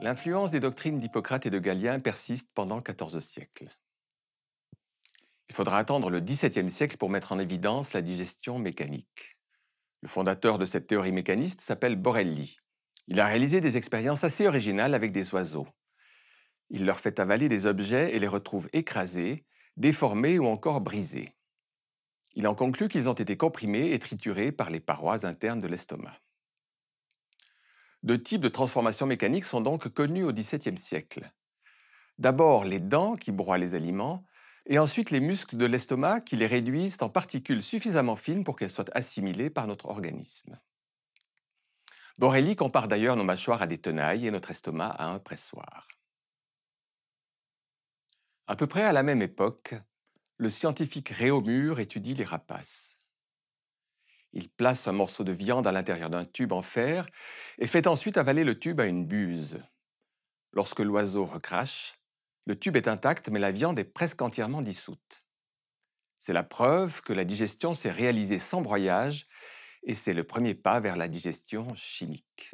L'influence des doctrines d'Hippocrate et de Galien persiste pendant 14 siècles. Il faudra attendre le XVIIe siècle pour mettre en évidence la digestion mécanique. Le fondateur de cette théorie mécaniste s'appelle Borelli. Il a réalisé des expériences assez originales avec des oiseaux. Il leur fait avaler des objets et les retrouve écrasés, déformés ou encore brisés. Il en conclut qu'ils ont été comprimés et triturés par les parois internes de l'estomac. Deux types de transformations mécaniques sont donc connus au XVIIe siècle. D'abord les dents qui broient les aliments, et ensuite les muscles de l'estomac qui les réduisent en particules suffisamment fines pour qu'elles soient assimilées par notre organisme. Borelli compare d'ailleurs nos mâchoires à des tenailles et notre estomac à un pressoir. À peu près à la même époque, le scientifique Réaumur étudie les rapaces. Il place un morceau de viande à l'intérieur d'un tube en fer et fait ensuite avaler le tube à une buse. Lorsque l'oiseau recrache, le tube est intact mais la viande est presque entièrement dissoute. C'est la preuve que la digestion s'est réalisée sans broyage et c'est le premier pas vers la digestion chimique.